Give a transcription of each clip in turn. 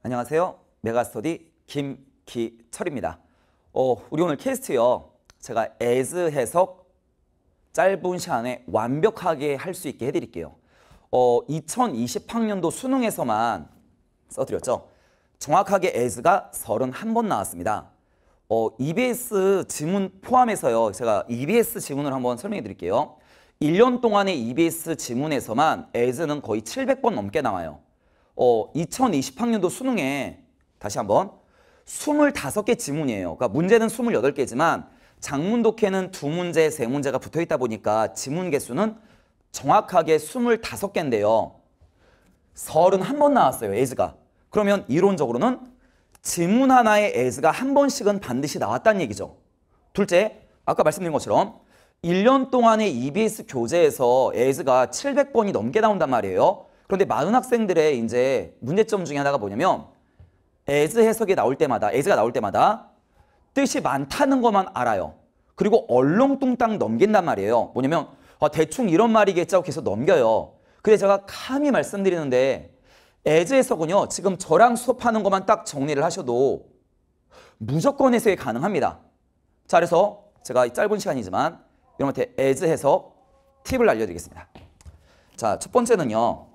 안녕하세요. 메가스터디 김기철입니다. 어, 우리 오늘 케스트요 제가 as 해석 짧은 시간에 완벽하게 할 수 있게 해드릴게요. 어, 2020학년도 수능에서만 써드렸죠. 정확하게 as가 31번 나왔습니다. 어, EBS 지문 포함해서요. 제가 EBS 지문을 한번 설명해 드릴게요. 1년 동안의 EBS 지문에서만 as는 거의 700번 넘게 나와요. 어, 2020학년도 수능에 다시 한번 25개 지문이에요. 그러니까 문제는 28개지만 장문 독해는 두 문제, 세 문제가 붙어 있다 보니까 지문 개수는 정확하게 25개인데요. 31번 나왔어요, 에즈가. 그러면 이론적으로는 지문 하나의 에즈가 한 번씩은 반드시 나왔다는 얘기죠. 둘째, 아까 말씀드린 것처럼 1년 동안의 EBS 교재에서 에즈가 700번이 넘게 나온단 말이에요. 그런데 많은 학생들의 이제 문제점 중에 하나가 뭐냐면 에즈 해석이 나올 때마다 에즈가 나올 때마다 뜻이 많다는 것만 알아요. 그리고 얼렁뚱땅 넘긴단 말이에요. 뭐냐면 아, 대충 이런 말이겠지 하고 계속 넘겨요. 그래서 제가 감히 말씀드리는데 에즈 해석은요. 지금 저랑 수업하는 것만 딱 정리를 하셔도 무조건 해석이 가능합니다. 자 그래서 제가 짧은 시간이지만 여러분한테 에즈 해석 팁을 알려드리겠습니다. 자, 첫 번째는요.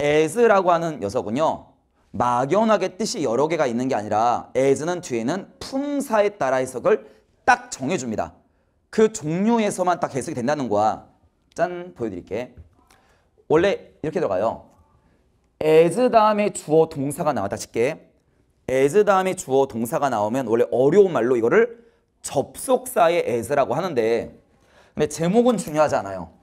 에즈라고 하는 녀석은요. 막연하게 뜻이 여러 개가 있는 게 아니라 에즈는 뒤에는 품사에 따라 해석을 딱 정해줍니다. 그 종류에서만 딱 해석이 된다는 거야. 짠 보여드릴게. 원래 이렇게 들어가요. 에즈 다음에 주어 동사가 나왔다 칠게. 에즈 다음에 주어 동사가 나오면 원래 어려운 말로 이거를 접속사의 에즈라고 하는데 근데 제목은 중요하지 않아요.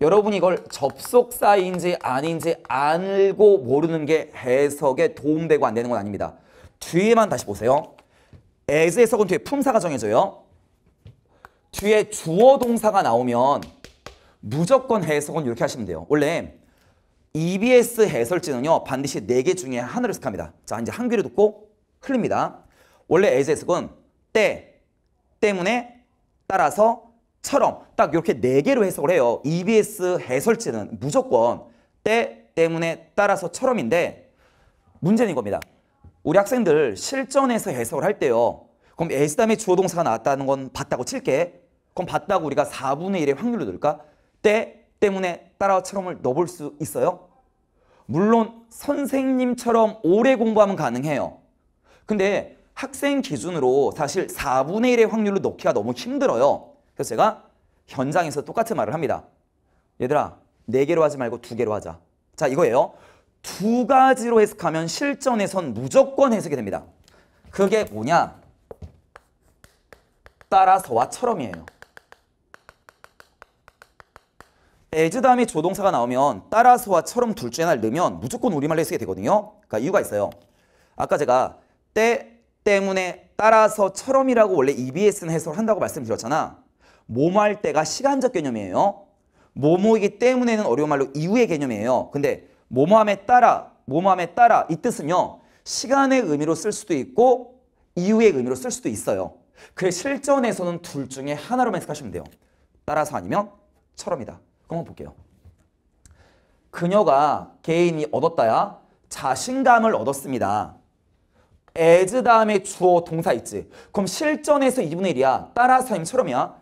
여러분이 이걸 접속사인지 아닌지 알고 모르는 게 해석에 도움되고 안 되는 건 아닙니다. 뒤에만 다시 보세요. as 해석은 뒤에 품사가 정해져요. 뒤에 주어 동사가 나오면 무조건 해석은 이렇게 하시면 돼요. 원래 EBS 해설지는요. 반드시 4개 중에 하나를 해합니다자 이제 한 귀를 듣고 흘립니다. 원래 as 해석은 때, 때문에, 따라서, 처럼 딱 이렇게 네 개로 해석을 해요. EBS 해설지는 무조건 때 때문에 따라서 처럼인데 문제는 이겁니다. 우리 학생들 실전에서 해석을 할 때요. 그럼 에스담에 주어 동사가 나왔다는 건 봤다고 칠게. 그럼 봤다고 우리가 4분의 1의 확률로 넣을까? 때 때문에 따라처럼을 넣어볼 수 있어요? 물론 선생님처럼 오래 공부하면 가능해요. 근데 학생 기준으로 사실 4분의 1의 확률로 넣기가 너무 힘들어요. 그래서 제가 현장에서 똑같은 말을 합니다. 얘들아, 네 개로 하지 말고 두 개로 하자. 자, 이거예요. 두 가지로 해석하면 실전에선 무조건 해석이 됩니다. 그게 뭐냐? 따라서와처럼이에요. as 다음에 조동사가 나오면 따라서와처럼 둘째 날 넣으면 무조건 우리말로 쓰게 되거든요. 그러니까 이유가 있어요. 아까 제가 때 때문에 따라서처럼이라고 원래 EBS는 해석을 한다고 말씀드렸잖아. 뭐뭐할 때가 시간적 개념이에요. 뭐뭐이기 때문에는 어려운 말로 이후의 개념이에요. 근데 뭐뭐함에 따라 뭐뭐함에 따라 이 뜻은요. 시간의 의미로 쓸 수도 있고 이후의 의미로 쓸 수도 있어요. 그래 실전에서는 둘 중에 하나로만 해석하시면 돼요. 따라서 아니면 처럼이다. 그럼 볼게요. 그녀가 개인이 얻었다야 자신감을 얻었습니다. as 다음에 주어 동사 있지. 그럼 실전에서 2분의 1이야. 따라서 임처럼이야.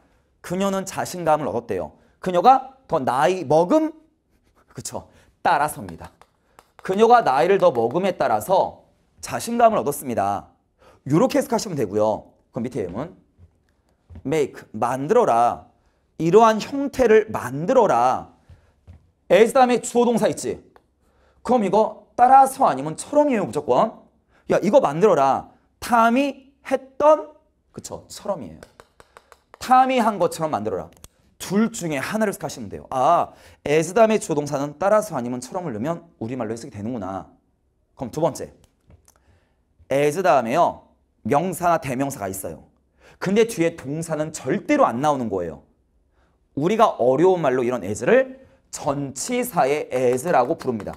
그녀는 자신감을 얻었대요. 그녀가 더 나이 먹음 그쵸 따라서니다 그녀가 나이를 더 먹음에 따라서 자신감을 얻었습니다. 이렇게 해석하시면 되고요. 그럼 밑에 내용 make 만들어라 이러한 형태를 만들어라 에스 그 다음에 주어동사 있지 그럼 이거 따라서 아니면 처럼이에요 무조건 야 이거 만들어라 탐이 했던 그쵸 처럼이에요 탐이한 것처럼 만들어라. 둘 중에 하나를 선택하시면 돼요. 아, 에즈다음 조동사는 따라서 아니면 처럼을 넣으면 우리말로 해석이 되는구나. 그럼 두 번째. 에즈 다음에요. 명사나 대명사가 있어요. 근데 뒤에 동사는 절대로 안 나오는 거예요. 우리가 어려운 말로 이런 에즈를 전치사의 에즈라고 부릅니다.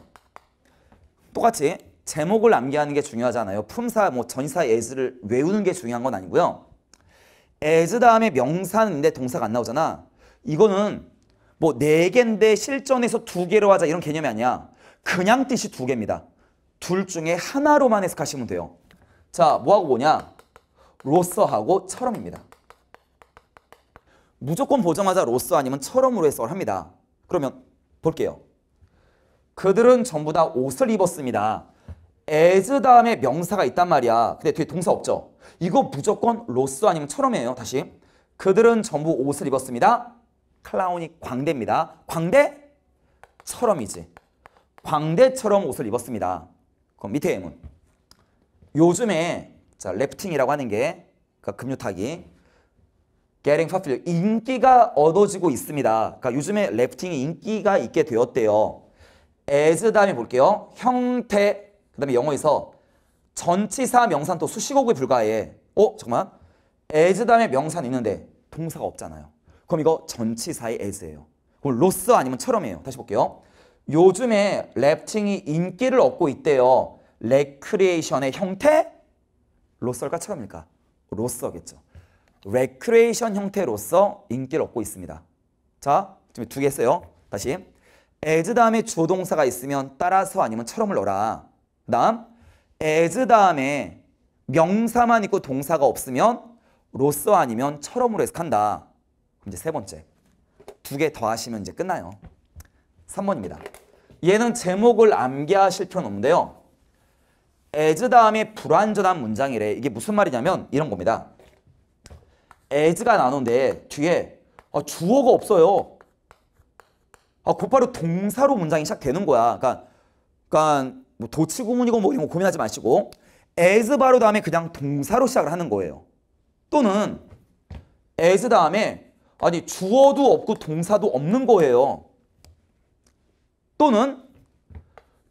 똑같이 제목을 암기하는 게 중요하잖아요. 품사, 뭐 전치사 의에즈를 외우는 게 중요한 건 아니고요. as 다음에 명사인데 동사가 안 나오잖아. 이거는 뭐 네 개인데 실전에서 두 개로 하자 이런 개념이 아니야. 그냥 뜻이 두 개입니다. 둘 중에 하나로만 해석하시면 돼요. 자, 뭐하고 뭐냐? 로서하고 처럼입니다. 무조건 보자마자 로서 아니면 처럼으로 해석을 합니다. 그러면 볼게요. 그들은 전부 다 옷을 입었습니다. as 다음에 명사가 있단 말이야. 근데 뒤에 동사 없죠? 이거 무조건 로스 아니면 처럼이에요. 다시. 그들은 전부 옷을 입었습니다. 클라운이 광대입니다. 광대? 처럼이지. 광대처럼 옷을 입었습니다. 그럼 밑에 예문. 요즘에 자 래프팅이라고 하는 게 그러니까 급류타기 getting popular 인기가 얻어지고 있습니다. 그러니까 요즘에 래프팅이 인기가 있게 되었대요. as 다음에 볼게요. 형태 그다음에 영어에서 전치사 명산 또 수식어구에 불과해. 어? 잠깐만. as 다음에 명산 있는데 동사가 없잖아요. 그럼 이거 전치사의 as예요. 그럼 로스 아니면 처럼이에요. 다시 볼게요. 요즘에 랩팅이 인기를 얻고 있대요. 레크리에이션의 형태? 로썰까 처럼일까? 로써겠죠. 레크레이션 형태로서 인기를 얻고 있습니다. 자, 지금 두 개 했어요. 다시. as 다음에 동사가 있으면 따라서 아니면 처럼을 넣어라. 다음, as 다음에 명사만 있고 동사가 없으면 로서 아니면 처럼으로 해석한다. 이제 세 번째. 두 개 더 하시면 이제 끝나요. 3번입니다. 얘는 제목을 암기하실 필요는 없는데요. as 다음에 불완전한 문장이래. 이게 무슨 말이냐면 이런 겁니다. as가 나오는데 뒤에 아, 주어가 없어요. 아, 곧바로 동사로 문장이 시작되는 거야. 그러니까, 그러니까 뭐 도치구문이고 뭐니 뭐 고민하지 마시고 as 바로 다음에 그냥 동사로 시작을 하는 거예요. 또는 as 다음에 아니 주어도 없고 동사도 없는 거예요. 또는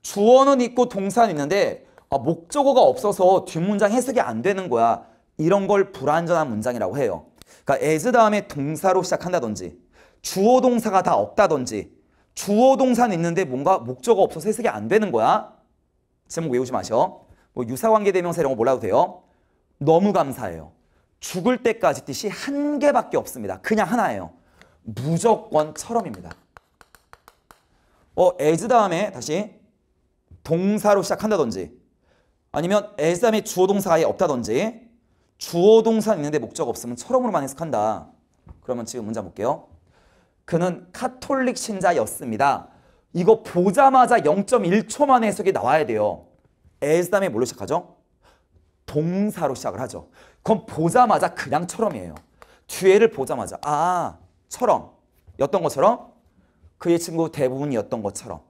주어는 있고 동사는 있는데 아, 목적어가 없어서 뒷문장 해석이 안 되는 거야. 이런 걸불안전한 문장이라고 해요. 그러니까 as 다음에 동사로 시작한다든지 주어 동사가 다 없다든지 주어 동사는 있는데 뭔가 목적어 없어서 해석이 안 되는 거야. 제목 외우지 마셔. 뭐 유사관계 대명사 이런 거 몰라도 돼요. 너무 감사해요. 죽을 때까지 뜻이 한 개밖에 없습니다. 그냥 하나예요. 무조건처럼입니다. 어, as 다음에 다시 동사로 시작한다든지 아니면 as 다음에 주어 동사 아예 없다든지 주어 동사 있는데 목적 없으면 처럼으로만 해석한다. 그러면 지금 문장 볼게요. 그는 카톨릭 신자였습니다. 이거 보자마자 0.1초 만에 해석이 나와야 돼요. as 다에 뭘로 시작하죠? 동사로 시작을 하죠. 그건 보자마자 그냥처럼이에요. 뒤에를 보자마자 아, 처럼. 였던 것처럼 그의 친구 대부분이었던 것처럼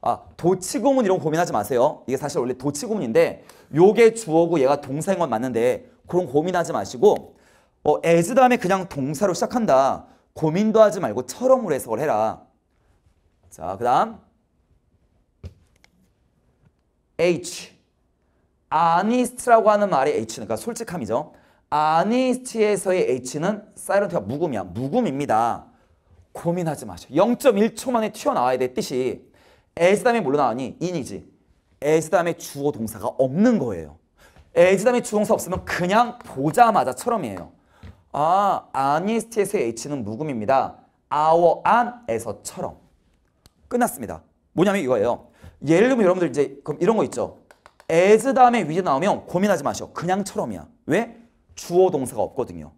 아 도치구문 이런 거 고민하지 마세요. 이게 사실 원래 도치구문인데 요게 주어고 얘가 동사인 건 맞는데 그런 고민하지 마시고 어, as 다에 그냥 동사로 시작한다. 고민도 하지 말고 처럼으로 해석을 해라. 자, 그 다음 H 아니스트라고 하는 말이 H는 그러니까 솔직함이죠. 아니스트에서의 H는 사이런트가 무음이야 무음입니다. 고민하지 마세요. 0.1초 만에 튀어나와야 돼 뜻이. as 다에 뭘로 나오니? i 이지 as 다에 주어 동사가 없는 거예요. as 다에 주어 동사 없으면 그냥 보자마자처럼이에요. 아, 아니스트에서의 h는 묵음입니다. our 안에서처럼. 끝났습니다. 뭐냐면 이거예요. 예를 들면 여러분들 이제 그럼 이런 거 있죠. 에즈 다음에 위에 나오면 고민하지 마시오. 그냥처럼이야. 왜? 주어 동사가 없거든요.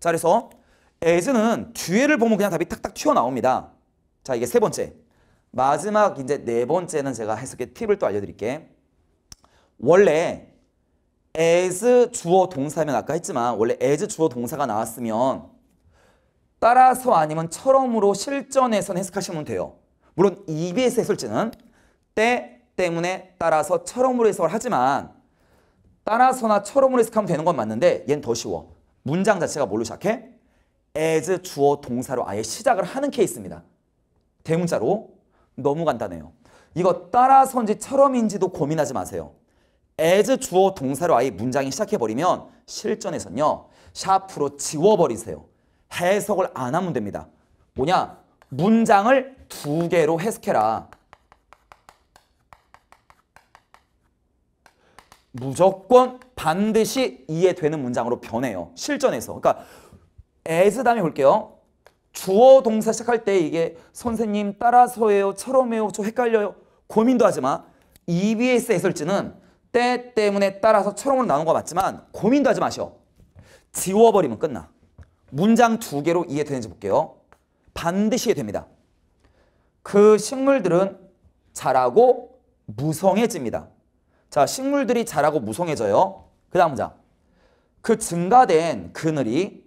자 그래서 에즈는 뒤에를 보면 그냥 답이 탁탁 튀어나옵니다. 자 이게 세 번째. 마지막 이제 네 번째는 제가 해석의 팁을 또 알려드릴게. 원래 as 주어 동사면 아까 했지만 원래 as 주어 동사가 나왔으면 따라서 아니면 처럼으로 실전에선 해석하시면 돼요. 물론 EBS 해설지는 때 때문에 따라서 처럼으로 해석을 하지만 따라서나 처럼으로 해석하면 되는 건 맞는데 얘는 더 쉬워. 문장 자체가 뭘로 시작해? as 주어 동사로 아예 시작을 하는 케이스입니다. 대문자로 너무 간단해요. 이거 따라서인지 처럼인지도 고민하지 마세요. as 주어 동사로 아예 문장이 시작해버리면 실전에서는요. 샤프로 지워버리세요. 해석을 안 하면 됩니다. 뭐냐? 문장을 두 개로 해석해라. 무조건 반드시 이해되는 문장으로 변해요. 실전에서. 그러니까 as 다음에 볼게요. 주어 동사 시작할 때 이게 선생님 따라서예요. 처럼해요. 좀 헷갈려요. 고민도 하지 마. EBS 해설지는 때 때문에 따라서 처럼으로 나온 거 맞지만 고민도 하지 마셔. 지워버리면 끝나. 문장 두 개로 이해되는지 볼게요. 반드시 이해됩니다. 그 식물들은 자라고 무성해집니다. 자, 식물들이 자라고 무성해져요. 그 다음 자. 그 증가된 그늘이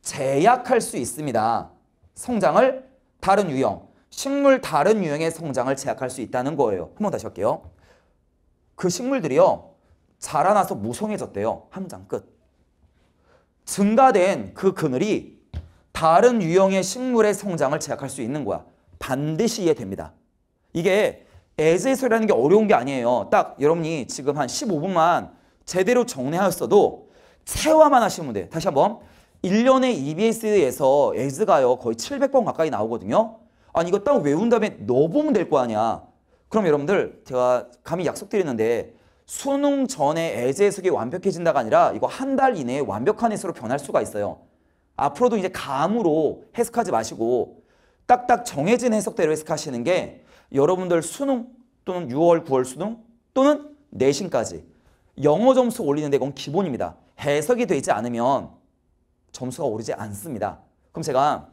제약할 수 있습니다. 성장을 다른 유형, 식물 다른 유형의 성장을 제약할 수 있다는 거예요. 한번 다시 할게요. 그 식물들이요. 자라나서 무성해졌대요. 한 장 끝. 증가된 그 그늘이 다른 유형의 식물의 성장을 제약할 수 있는 거야. 반드시 이해됩니다. 이게 에즈에석라는게 어려운 게 아니에요. 딱 여러분이 지금 한 15분만 제대로 정리하였어도 체화만 하시면 돼. 다시 한번 1년에 EBS에서 에즈가요 거의 700번 가까이 나오거든요. 아니 이거 딱 외운 다음에 넣어보면 될 거 아니야. 그럼 여러분들 제가 감히 약속드리는데 수능 전에 에즈 해석이 완벽해진다가 아니라 이거 한 달 이내에 완벽한 해석으로 변할 수가 있어요. 앞으로도 이제 감으로 해석하지 마시고 딱딱 정해진 해석대로 해석하시는 게 여러분들 수능 또는 6월 9월 수능 또는 내신까지 영어 점수 올리는데 건 기본입니다. 해석이 되지 않으면 점수가 오르지 않습니다. 그럼 제가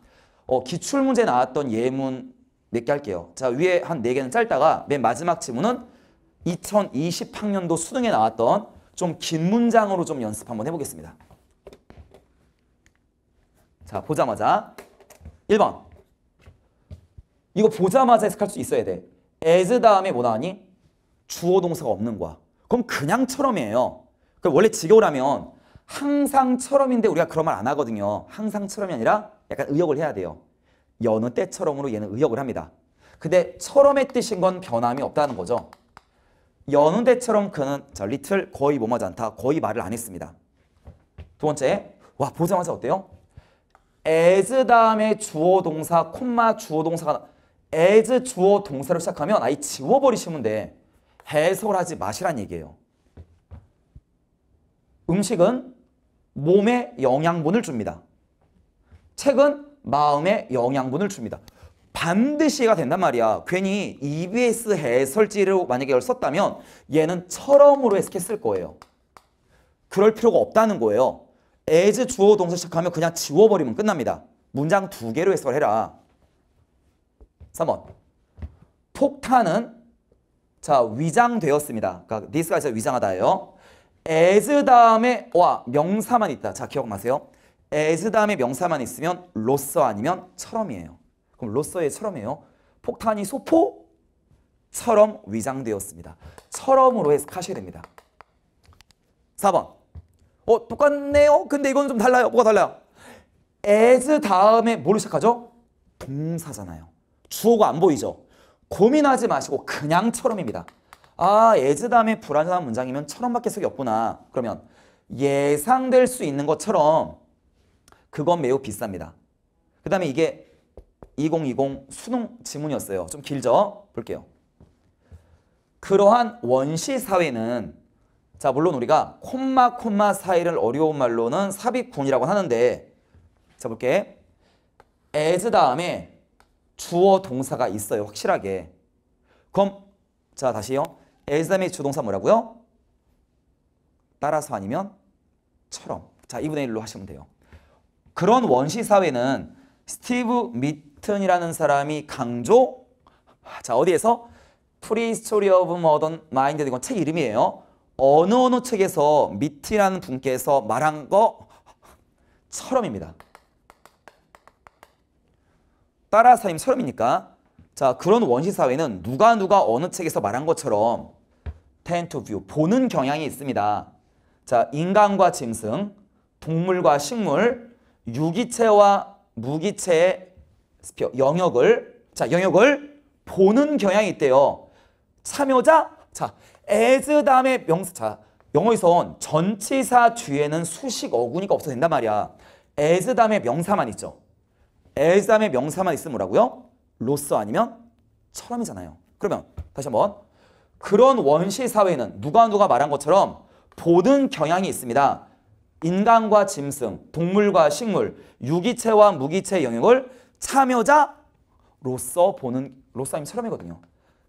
어, 기출문제 나왔던 예문 몇 개 할게요. 자 위에 한 4개는 짧다가 맨 마지막 지문은 2020학년도 수능에 나왔던 좀 긴 문장으로 좀 연습 한번 해보겠습니다. 자 보자마자 1번 이거 보자마자 해석할 수 있어야 돼. as 다음에 뭐 나왔니? 주어 동사가 없는 거야. 그럼 그냥처럼이에요. 그럼 원래 지겨라면 항상처럼인데 우리가 그런 말 안 하거든요. 항상처럼이 아니라 약간 의역을 해야 돼요. 여느 때처럼으로 얘는 의역을 합니다. 근데 처럼의 뜻인 건 변함이 없다는 거죠. 여느 때처럼 그는 자, 리틀 거의 뭐하지 않다. 거의 말을 안 했습니다. 두 번째, 와 보자마자 어때요? as 다음에 주어 동사, 콤마 주어 동사가 as 주어 동사로 시작하면 아예 지워버리시면 돼. 해설 하지 마시란 얘기예요. 음식은 몸에 영양분을 줍니다. 책은 마음에 영양분을 줍니다. 반드시 해가 된단 말이야. 괜히 EBS 해설지로 만약에 이걸 썼다면 얘는 처럼으로 했을 거예요. 그럴 필요가 없다는 거예요. as 주어 동사 시작하면 그냥 지워버리면 끝납니다. 문장 두 개로 해석을 해라. 3번. 폭탄은 자 위장되었습니다. 그러니까 t h 가 진짜 위장하다예요. as 다음에 와 명사만 있다. 자 기억나세요? as 다음에 명사만 있으면 로서 아니면 처럼이에요. 그럼 로서의 처럼이에요. 폭탄이 소포처럼 위장되었습니다. 처럼으로 해석하셔야 됩니다. 4번. 어 똑같네요. 근데 이건 좀 달라요. 뭐가 달라요? as 다음에 뭐로 시작하죠? 동사잖아요. 주어가 안 보이죠. 고민하지 마시고 그냥처럼입니다. 아 예즈 다음 불안전한 문장이면 처럼밖에 속이 없구나. 그러면 예상될 수 있는 것처럼 그건 매우 비쌉니다. 그 다음에 이게 2020 수능 지문이었어요. 좀 길죠? 볼게요. 그러한 원시 사회는 자 물론 우리가 콤마 콤마 사이를 어려운 말로는 삽입군이라고 하는데 자 볼게. as 다음에 주어 동사가 있어요. 확실하게. 그럼 자 다시요. 에스담의 주동사 뭐라고요? 따라서 아니면 처럼. 자 2분의 1로 하시면 돼요. 그런 원시 사회는 스티브 미튼이라는 사람이 강조 자 어디에서? 프리스토리 오브 모던 마인드 이건 책 이름이에요. 어느 어느 책에서 미트라는 분께서 말한 것처럼입니다. 따라 사임 서름이니까 자 그런 원시 사회는 누가 누가 어느 책에서 말한 것처럼 tend to view 보는 경향이 있습니다. 자 인간과 짐승, 동물과 식물, 유기체와 무기체의 스피어 영역을 자 영역을 보는 경향이 있대요. 참여자 자 as 다음에 명사 자 영어에선 전치사 뒤에는 수식 어구니까 없어진단 말이야. as 다음에 명사만 있죠. 엘삼의 명사만 있으면 뭐라고요? 로서 아니면 철험이잖아요. 그러면 다시 한번 그런 원시 사회는 누가 누가 말한 것처럼 보는 경향이 있습니다. 인간과 짐승, 동물과 식물, 유기체와 무기체의 영역을 참여자로서 보는 로사임 처럼이거든요.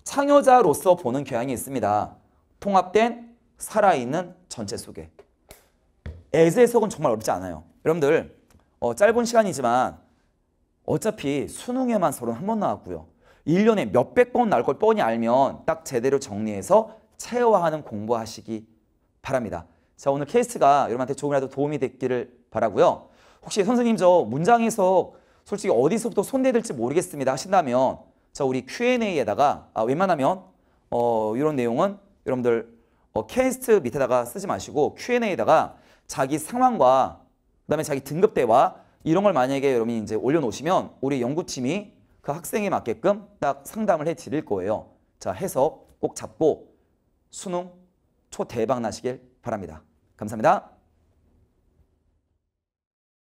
참여자로서 보는 경향이 있습니다. 통합된 살아있는 전체 속에. 에즈 해석은 정말 어렵지 않아요. 여러분들 어, 짧은 시간이지만 어차피 수능에만 서른 한번 나왔고요. 1년에 몇백 번 나올 걸 뻔히 알면 딱 제대로 정리해서 체화하는 공부하시기 바랍니다. 자 오늘 케이스가 여러분한테 조금이라도 도움이 됐기를 바라고요. 혹시 선생님 저 문장에서 솔직히 어디서부터 손대야 될지 모르겠습니다 하신다면 자 우리 Q&A에다가 아, 웬만하면 어, 이런 내용은 여러분들 어, 케스트 밑에다가 쓰지 마시고 Q&A에다가 자기 상황과 그다음에 자기 등급대와 이런 걸 만약에 여러분이 이제 올려놓으시면 우리 연구팀이 그 학생에 맞게끔 딱 상담을 해 드릴 거예요. 자, 해서 꼭 잡고 수능 초대박 나시길 바랍니다. 감사합니다.